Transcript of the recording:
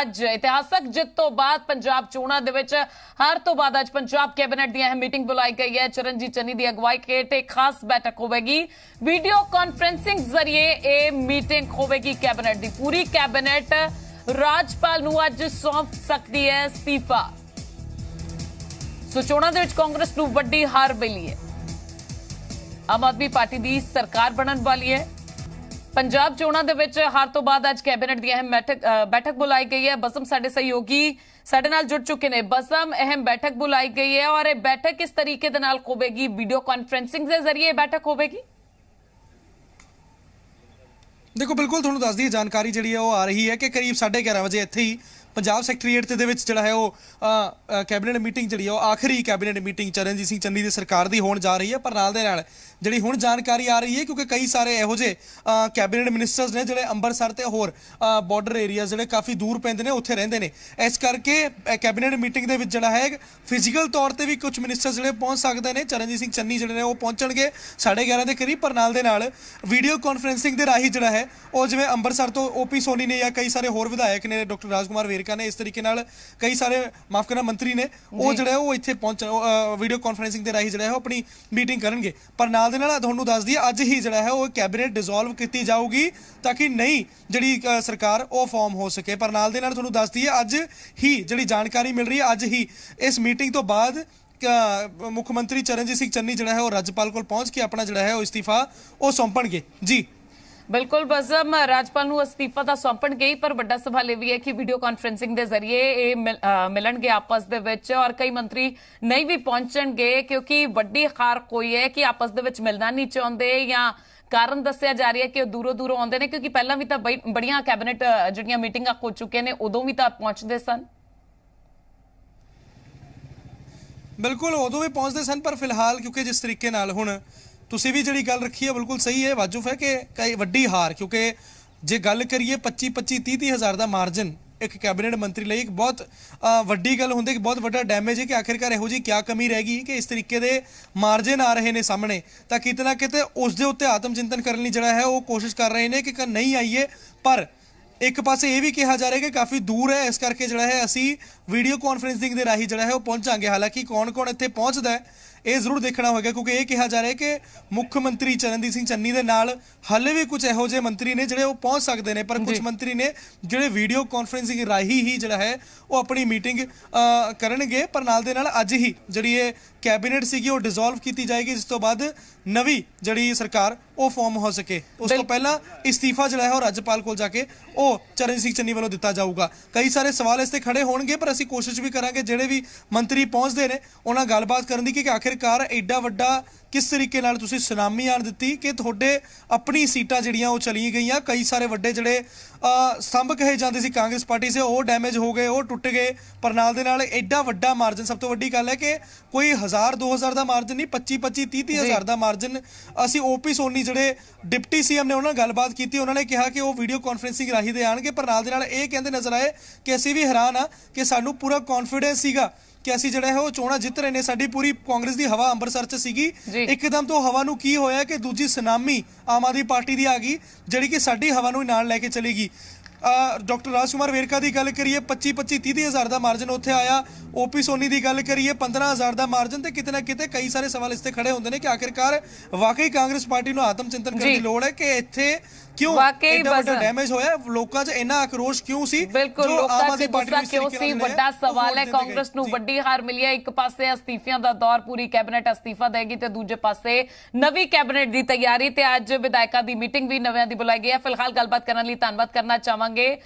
ਅੱਜ ਇਤਿਹਾਸਕ ਜਿੱਤ ਤੋਂ ਬਾਅਦ ਪੰਜਾਬ ਚੋਣਾਂ ਦੇ ਵਿੱਚ ਹਰ ਤੋਂ ਬਾਅਦ ਅੱਜ ਪੰਜਾਬ ਕੈਬਨਿਟ ਦੀ ਅਹਿਮ ਮੀਟਿੰਗ ਬੁਲਾਈ ਗਈ ਹੈ ਚਰਨਜੀਤ ਚੰਨੀ ਦੀ ਅਗਵਾਈ ਹੇਠ ਇੱਕ ਖਾਸ ਬੈਠਕ ਹੋਵੇਗੀ ਵੀਡੀਓ ਕਾਨਫਰੈਂਸਿੰਗ ਜ਼ਰੀਏ ਇਹ ਮੀਟਿੰਗ ਹੋਵੇਗੀ ਕੈਬਨਿਟ ਦੀ ਪੂਰੀ ਕੈਬਨਿਟ ਰਾਜਪਾਲ ਨੂੰ ਅੱਜ ਸੌਂਪ ਸਕਦੀ ਹੈ ਸਤੀਫਾ ਸੋ ਚੋਣਾਂ ਦੇ ਵਿੱਚ ਕਾਂਗਰਸ ਨੂੰ ਵੱਡੀ ਹਾਰ ਮਿਲੀ ਹੈ ਆਮ ਆਦਮੀ ਪਾਰਟੀ ਦੀ ਸਰਕਾਰ ਬਣਨ ਵਾਲੀ ਹੈ ਪੰਜਾਬ ਚੋਣਾਂ ਦੇ ਵਿੱਚ ਹਾਰ ਤੋਂ ਬਾਅਦ ਅੱਜ ਕੈਬਨਿਟ ਦੀ ਅਹਿਮ ਬੈਠਕ ਬੁਲਾਈ ਗਈ ਹੈ ਬਸਮ ਸਾਡੇ ਸਹਿਯੋਗੀ ਸਾਡੇ ਨਾਲ ਜੁੜ ਚੁੱਕੇ ਨੇ ਬਸਮ ਅਹਿਮ ਬੈਠਕ ਬੁਲਾਈ ਗਈ ਹੈ ਔਰ ਇਹ ਬੈਠਕ ਕਿਸ ਤਰੀਕੇ ਦੇ ਨਾਲ ਹੋਵੇਗੀ ਵੀਡੀਓ ਕਾਨਫਰੈਂਸਿੰਗ ਦੇ ਜ਼ਰੀਏ ਬੈਠਕ ਹੋਵੇਗੀ ਦੇਖੋ ਬਿਲਕੁਲ ਤੁਹਾਨੂੰ ਦੱਸ ਦਈਏ ਜਾਣਕਾਰੀ ਜਿਹੜੀ ਹੈ ਉਹ ਆ ਰਹੀ ਹੈ ਕਿ ਕਰੀਬ 11:30 ਵਜੇ ਇੱਥੇ ਹੀ ਪੰਜਾਬ ਸੈਕਟਰੀਏਟ ਦੇ ਵਿੱਚ ਜਿਹੜਾ ਹੈ ਉਹ ਕੈਬਨਿਟ ਮੀਟਿੰਗ ਜਿਹੜੀ ਹੈ ਉਹ ਆਖਰੀ ਕੈਬਨਿਟ ਮੀਟਿੰਗ ਚਰਨਜੀਤ ਸਿੰਘ ਚੰਨੀ ਦੀ ਸਰਕਾਰ ਦੀ ਹੋਣ ਜਾ ਰਹੀ ਹੈ ਪਰ ਨਾਲ ਦੇ ਨਾਲ ਜਿਹੜੀ ਹੁਣ ਜਾਣਕਾਰੀ ਆ ਰਹੀ ਹੈ ਕਿਉਂਕਿ ਕਈ ਸਾਰੇ ਇਹੋ ਜਿਹੇ ਕੈਬਨਿਟ ਮਿਨਿਸਟਰਸ ਨੇ ਜਿਹੜੇ ਅੰਮ੍ਰਿਤਸਰ ਤੇ ਹੋਰ ਬਾਰਡਰ ਏਰੀਆਜ਼ ਜਿਹੜੇ ਕਾਫੀ ਦੂਰ ਪੈਂਦੇ ਨੇ ਉੱਥੇ ਰਹਿੰਦੇ ਨੇ ਇਸ ਕਰਕੇ ਕੈਬਨਿਟ ਮੀਟਿੰਗ ਦੇ ਵਿੱਚ ਜਿਹੜਾ ਹੈ ਫਿਜ਼ੀਕਲ ਤੌਰ ਤੇ ਵੀ ਕੁਝ ਮਿਨਿਸਟਰਸ ਜਿਹੜੇ ਪਹੁੰਚ ਸਕਦੇ ਨੇ ਚਰਨਜੀਤ ਸਿੰਘ ਚੰਨੀ ਜਿਹੜੇ ਨੇ ਉਹ ਪਹੁੰਚਣਗੇ 11:30 ਦੇ ਕਰੀਬ ਪਰ ਨਾਲ ਦੇ ਨਾਲ ਵੀਡੀਓ ਕਾਨਫਰੈਂਸਿੰਗ ਦੇ ਰਾਹੀਂ ਜਿਹੜਾ ਹੈ ਉਹ ਜਿਵੇਂ ਅੰਮ੍ਰਿਤਸਰ ਤੋਂ ਓਪੀ ਸੋਨੀ ਨੇ ਜਾਂ ਕਈ ਸਾਰੇ ਹੋਰ ਵਿਧਾਇਕ ਨੇ ਡਾਕਟਰ ਰਾਜਕੁਮਾਰ ਵੇਰ ਅਮਰੀਕਾ ਨੇ ਇਸ ਤਰੀਕੇ ਨਾਲ ਕਈ ਸਾਰੇ ਮਾਫ ਕਰਨਾ ਮੰਤਰੀ ਨੇ ਉਹ ਜਿਹੜਾ ਉਹ ਇੱਥੇ ਪਹੁੰਚ ਵੀਡੀਓ ਕਾਨਫਰੈਂਸਿੰਗ ਦੇ ਰਾਹੀਂ ਜਿਹੜਾ ਹੈ ਉਹ ਆਪਣੀ ਮੀਟਿੰਗ ਕਰਨਗੇ ਪਰ ਨਾਲ ਦੇ ਨਾਲ ਤੁਹਾਨੂੰ ਦੱਸ ਦਈਏ ਅੱਜ ਹੀ ਜਿਹੜਾ ਹੈ ਉਹ ਕੈਬਨਿਟ ਡਿਸੋਲਵ ਕੀਤੀ ਜਾਊਗੀ ਤਾਂ ਕਿ ਨਹੀਂ ਜਿਹੜੀ ਸਰਕਾਰ ਉਹ ਫਾਰਮ ਹੋ ਸਕੇ ਪਰ ਨਾਲ ਦੇ ਨਾਲ ਤੁਹਾਨੂੰ ਦੱਸ ਦਈਏ ਅੱਜ ਹੀ ਜਿਹੜੀ ਜਾਣਕਾਰੀ ਮਿਲ ਰਹੀ ਹੈ ਅੱਜ ਹੀ ਇਸ ਮੀਟਿੰਗ ਤੋਂ ਬਾਅਦ ਮੁੱਖ ਮੰਤਰੀ ਚਰਨਜੀਤ ਸਿੰਘ ਚੰਨੀ ਜਿਹੜਾ ਹੈ ਉਹ ਰਾਜਪਾਲ ਕੋਲ ਪਹੁੰਚ ਕੇ ਆਪਣਾ ਜਿਹੜਾ ਹੈ ਉਹ ਇਸਤੀਫਾ ਉਹ ਸੌਂਪਣਗੇ ਜੀ ਬਿਲਕੁਲ ਬਜ਼ਮ ਰਾਜਪਾਲ ਨੂੰ ਅਸਤੀਫਾ ਦਾ ਸੌਂਪਣ ਗਈ ਪਰ ਵੱਡਾ ਸਵਾਲ ਇਹ ਵੀ ਹੈ ਕਿ ਵੀਡੀਓ ਕਾਨਫਰੈਂਸਿੰਗ ਦੇ ਜ਼ਰੀਏ ਇਹ ਮਿਲਣਗੇ ਆਪਸ ਦੇ ਵਿੱਚ ਔਰ ਕਈ ਮੰਤਰੀ ਨਹੀਂ ਵੀ ਪਹੁੰਚਣਗੇ ਕਿਉਂਕਿ ਵੱਡੀ ਖਾਰ ਕੋਈ ਹੈ ਕਿ ਆਪਸ ਦੇ ਵਿੱਚ ਮਿਲਣਾ ਨਹੀਂ ਚਾਹੁੰਦੇ ਜਾਂ ਕਾਰਨ ਦੱਸਿਆ ਜਾ ਰਿਹਾ ਕਿ ਉਹ ਦੂਰੋਂ ਦੂਰੋਂ ਆਉਂਦੇ ਨੇ ਕਿਉਂਕਿ ਪਹਿਲਾਂ ਵੀ ਤਾਂ ਬੜੀਆਂ ਕੈਬਨਿਟ ਜਿਹੜੀਆਂ ਮੀਟਿੰਗਾਂ ਹੋ ਚੁੱਕੀਆਂ ਨੇ ਉਦੋਂ ਵੀ ਤਾਂ ਪਹੁੰਚਦੇ ਸਨ ਬਿਲਕੁਲ ਉਦੋਂ ਵੀ ਪਹੁੰਚਦੇ ਸਨ ਪਰ ਫਿਲਹਾਲ ਕਿਉਂਕਿ ਜਿਸ ਤਰੀਕੇ ਨਾਲ ਹੁਣ ਤੁਸੀਂ ਵੀ ਜਿਹੜੀ ਗੱਲ ਰੱਖੀ ਹੈ ਬਿਲਕੁਲ ਸਹੀ ਹੈ ਵਾਜੂਫ ਹੈ ਕਿ ਕਈ ਵੱਡੀ ਹਾਰ ਕਿਉਂਕਿ ਜੇ ਗੱਲ ਕਰੀਏ 25 25 30 ਹਜ਼ਾਰ ਦਾ ਮਾਰਜਨ ਇੱਕ ਕੈਬਨਿਟ ਮੰਤਰੀ ਲਈ ਇੱਕ ਬਹੁਤ ਵੱਡੀ ਗੱਲ ਹੁੰਦੀ ਕਿ ਬਹੁਤ ਵੱਡਾ ਡੈਮੇਜ ਹੈ ਕਿ ਆਖਿਰਕਾਰ ਇਹੋ ਜੀ ਕੀ ਕਮੀ ਰਹਿ ਗਈ ਕਿ ਇਸ ਤਰੀਕੇ ਦੇ ਮਾਰਜਨ ਆ ਰਹੇ ਨੇ ਸਾਹਮਣੇ ਤਾਂ ਕਿਤੇ ਨਾ ਕਿਤੇ ਉਸ ਦੇ ਉੱਤੇ ਆਤਮ ਚਿੰਤਨ ਕਰਨ ਲਈ ਜਿਹੜਾ ਹੈ ਉਹ ਕੋਸ਼ਿਸ਼ ਕਰ ਰਹੇ ਨੇ ਕਿ ਨਹੀਂ ਆਈਏ ਪਰ ਇੱਕ ਪਾਸੇ ਇਹ ਵੀ ਕਿਹਾ ਜਾ ਰਿਹਾ ਕਿ ਕਾਫੀ ਦੂਰ ਹੈ ਇਸ ਕਰਕੇ ਜਿਹੜਾ ਹੈ ਅਸੀਂ ਵੀਡੀਓ ਕਾਨਫਰੈਂਸਿੰਗ ਦੇ ਰਾਹੀਂ ਜਿਹੜਾ ਹੈ ਉਹ ਪਹੁੰਚਾਂਗੇ ਹਾਲਾਂਕਿ ਕੌਣ-ਕੌਣ ਇੱਥੇ ਪਹੁੰਚਦਾ ਹੈ ਇਹ ਜ਼ਰੂਰ ਦੇਖਣਾ ਹੋਵੇਗਾ ਕਿਉਂਕਿ ਇਹ ਕਿਹਾ ਜਾ ਰਿਹਾ ਹੈ ਕਿ ਮੁੱਖ ਮੰਤਰੀ ਚਰਨਦੀਪ ਸਿੰਘ ਚੰਨੀ ਦੇ ਨਾਲ ਹੱਲੇ ਵੀ ਕੁਝ ਇਹੋ ਜਿਹੇ ਮੰਤਰੀ ਨੇ ਜਿਹੜੇ ਉਹ ਪਹੁੰਚ ਸਕਦੇ ਨੇ ਪਰ ਕੁਝ ਮੰਤਰੀ ਨੇ ਜਿਹੜੇ ਵੀਡੀਓ ਕਾਨਫਰੈਂਸਿੰਗ ਰਾਹੀਂ ਹੀ ਜਿਹੜਾ ਹੈ ਉਹ ਆਪਣੀ ਮੀਟਿੰਗ ਕਰਨਗੇ ਪਰ ਨਾਲ ਦੇ ਨਾਲ ਅੱਜ ਹੀ ਜਿਹੜੀ ਇਹ ਕੈਬਨਿਟ ਸੀਗੀ ਉਹ ਡਿਸੋਲਵ ਕੀਤੀ ਜਾਏਗੀ ਜਿਸ ਤੋਂ ਬਾਅਦ ਨਵੀਂ ਜਿਹੜੀ ਸਰਕਾਰ ਉਹ ਫਾਰਮ ਹੋ ਸਕੇ ਉਸ ਤੋਂ ਪਹਿਲਾਂ ਇਸਤੀਫਾ ਜਿਹੜਾ ਹੈ ਉਹ ਰਾਜਪਾਲ ਕੋਲ ਜਾ ਕੇ ਉਹ ਚਰਨਜੀਤ ਸਿੰਘ ਚੰਨੀ ਵੱਲੋਂ ਦਿੱਤਾ ਜਾਊਗਾ ਕਈ ਸਾਰੇ ਸਵਾਲ ਇਸ ਤੇ ਖੜੇ ਹੋਣਗੇ ਪਰ ਅਸੀਂ ਕੋਸ਼ਿਸ਼ ਵੀ ਕਰਾਂਗੇ ਜਿਹੜੇ ਵੀ ਮੰਤਰੀ ਪਹੁੰਚਦੇ ਨੇ ਉਹਨਾਂ ਗੱਲਬਾਤ ਕਰਨ ਦੀ ਕਿ ਆਖਿਰ ਆਖਿਰਕਾਰ ਐਡਾ ਵੱਡਾ ਕਿਸ ਤਰੀਕੇ ਨਾਲ ਤੁਸੀਂ ਸੁਨਾਮੀ ਆਣ ਦਿੱਤੀ ਕਿ ਤੁਹਾਡੇ ਆਪਣੀ ਸੀਟਾਂ ਜਿਹੜੀਆਂ ਉਹ ਚਲੀ ਗਈਆਂ ਕਈ ਸਾਰੇ ਵੱਡੇ ਜਿਹੜੇ ਸੰਭ ਕਹੇ ਜਾਂਦੇ ਸੀ ਕਾਂਗਰਸ ਪਾਰਟੀ ਸੇ ਉਹ ਡੈਮੇਜ ਹੋ ਗਏ ਉਹ ਟੁੱਟ ਗਏ ਪਰ ਨਾਲ ਦੇ ਨਾਲ ਐਡਾ ਵੱਡਾ ਮਾਰਜਨ ਸਭ ਤੋਂ ਵੱਡੀ ਗੱਲ ਹੈ ਕਿ ਕੋਈ 1000 2000 ਦਾ ਮਾਰਜਨ ਨਹੀਂ 25 25 30 30000 ਦਾ ਮਾਰਜਨ ਅਸੀਂ ਓਪੀ ਸੋਨੀ ਜਿਹੜੇ ਡਿਪਟੀ ਸੀਐਮ ਨੇ ਉਹਨਾਂ ਨਾਲ ਗੱਲਬਾਤ ਕੀਤੀ ਉਹਨਾਂ ਨੇ ਕਿਹਾ ਕਿ ਉਹ ਵੀਡੀਓ ਕਾਨਫਰੈਂਸਿੰਗ ਰਾਹੀਂ ਦੇ ਆਣਗੇ ਪਰ ਨਾਲ ਦੇ ਨਾਲ ਇਹ ਕਹਿੰਦੇ ਨਜ਼ਰ ਆਏ ਕਿ ਅਸੀਂ ਵੀ ਹੈਰਾਨ ਆ ਕਿ ਸਾਨੂੰ ਪੂਰਾ ਕੌਨਫੀਡੈਂਸ ਸੀਗਾ ਕਿ ਅਸੀਂ ਜਿਹੜਾ ਹੈ ਉਹ ਚੋਣਾਂ ਜਿੱਤ ਰਹੇ ਨੇ ਸਾਡੀ ਪੂਰੀ ਕਾਂਗਰਸ ਦੀ ਹਵਾ ਅੰਮ੍ਰਿਤਸਰ 'ਚ ਸੀਗੀ ਇੱਕਦਮ ਤੋਂ ਹਵਾ ਨੂੰ ਕੀ ਹੋਇਆ ਕਿ ਦੂਜੀ ਸੁਨਾਮੀ ਆਮ ਆਦਮੀ ਪਾਰਟੀ ਦੀ ਆ ਗਈ ਜਿਹੜੀ ਕਿ ਸਾਡੀ ਹਵਾ ਨੂੰ ਨਾਲ ਲੈ ਕੇ ਚਲੇਗੀ ਡਾਕਟਰ ਰਾਜਕੁਮਾਰ ਵੇਰਕਾ ਦੀ ਗੱਲ ਕਰੀਏ 25 25 30 ਦਾ ਮਾਰਜਨ ਉੱਥੇ ਆਇਆ ਓਪੀ ਸੋਨੀ ਦੀ ਗੱਲ ਕਰੀਏ 15000 ਦਾ ਮਾਰਜਨ ਤੇ ਕਿਤੇ ਨਾ ਕਿਤੇ ਕਈ ਸਾਰੇ ਸਵਾਲ ਇਸ ਤੇ ਖੜੇ ਹੁੰਦੇ ਨੇ ਕਿ ਆਖਿਰਕਾਰ ਵਾਕਈ ਕਾਂਗਰਸ ਪਾਰਟੀ ਨੂੰ ਆਤਮ ਚਿੰਤਨ ਕਰਨ ਦੀ ਲੋੜ ਹੈ ਕਿ ਇੱਥੇ ਕਿਉਂ ਇੰਨਾ ਵੱਡਾ ਡੈਮੇਜ ਹੋਇਆ ਲੋਕਾਂ 'ਚ ਇੰਨਾ ਆਕਰੋਸ਼ ਕਿਉਂ ਸੀ ਜੋ ਆਮ ਆਦਮੀ ਪਾਰਟੀ ਕਿਉਂ ਸੀ ਵੱਡਾ ਸਵਾਲ ਹੈ ਕਾਂਗਰਸ ਨੂੰ ਵੱਡੀ ਹਾਰ ਮਿਲੀ ਹੈ ਇੱਕ ਪਾਸੇ ਅਸਤੀਫਿਆਂ ਦਾ ਦੌਰ ਪੂਰੀ ਕੈਬਨਿਟ ਅਸਤੀਫਾ ਦੇਗੀ ਤੇ ਦੂਜੇ ਪਾਸੇ ਨਵੀਂ ਕੈਬਨਿਟ ਦੀ ਤਿਆਰੀ ਤੇ ਅੱਜ ਵਿਧਾਇਕਾਂ ਦੀ ਮੀਟਿੰਗ ਵੀ ਨਵਿਆਂ ਦੀ ਬੁਲਾਈ ਗਈ ਹੈ ਫਿਲਹਾਲ ਗੱਲਬਾਤ ਕਰਨ ਲਈ ਧੰਨਵਾਦ ਕਰਨਾ ਚਾਹਾਂਗੇ ਕਰਾਂਗੇ